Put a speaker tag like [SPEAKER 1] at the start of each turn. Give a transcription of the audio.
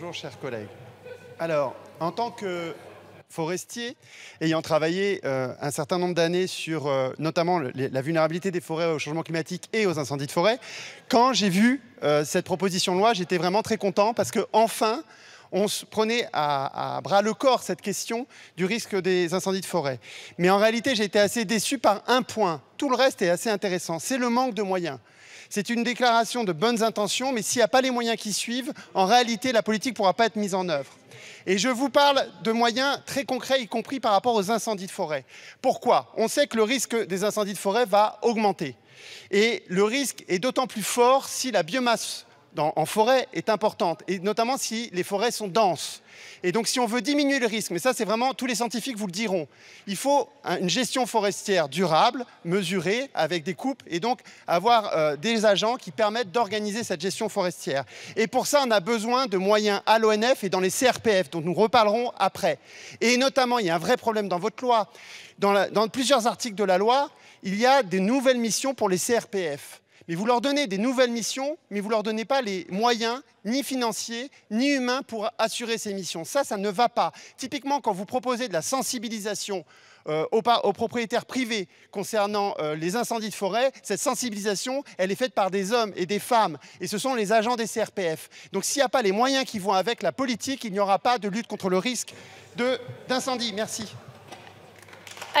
[SPEAKER 1] Bonjour, chers collègues. Alors, en tant que forestier, ayant travaillé euh, un certain nombre d'années sur euh, notamment la vulnérabilité des forêts au changement climatique et aux incendies de forêt, quand j'ai vu euh, cette proposition de loi, j'étais vraiment très content parce que enfin, on se prenait à, bras le corps cette question du risque des incendies de forêt. Mais en réalité, j'ai été assez déçu par un point. Tout le reste est assez intéressant. C'est le manque de moyens. C'est une déclaration de bonnes intentions, mais s'il n'y a pas les moyens qui suivent, en réalité, la politique ne pourra pas être mise en œuvre. Et je vous parle de moyens très concrets, y compris par rapport aux incendies de forêt. Pourquoi On sait que le risque des incendies de forêt va augmenter. Et le risque est d'autant plus fort si la biomasse en forêt est importante, et notamment si les forêts sont denses. Et donc si on veut diminuer le risque, mais ça c'est vraiment, tous les scientifiques vous le diront, il faut une gestion forestière durable, mesurée, avec des coupes, et donc avoir euh, des agents qui permettent d'organiser cette gestion forestière. Et pour ça, on a besoin de moyens à l'ONF et dans les CRPF, dont nous reparlerons après. Et notamment, il y a un vrai problème dans votre loi. dans, dans plusieurs articles de la loi, il y a des nouvelles missions pour les CRPF mais vous leur donnez des nouvelles missions, mais vous ne leur donnez pas les moyens, ni financiers, ni humains, pour assurer ces missions. Ça, ça ne va pas. Typiquement, quand vous proposez de la sensibilisation euh, aux, propriétaires privés concernant euh, les incendies de forêt, cette sensibilisation, elle est faite par des hommes et des femmes, et ce sont les agents des CRPF. Donc s'il n'y a pas les moyens qui vont avec la politique, il n'y aura pas de lutte contre le risque d'incendie. Merci.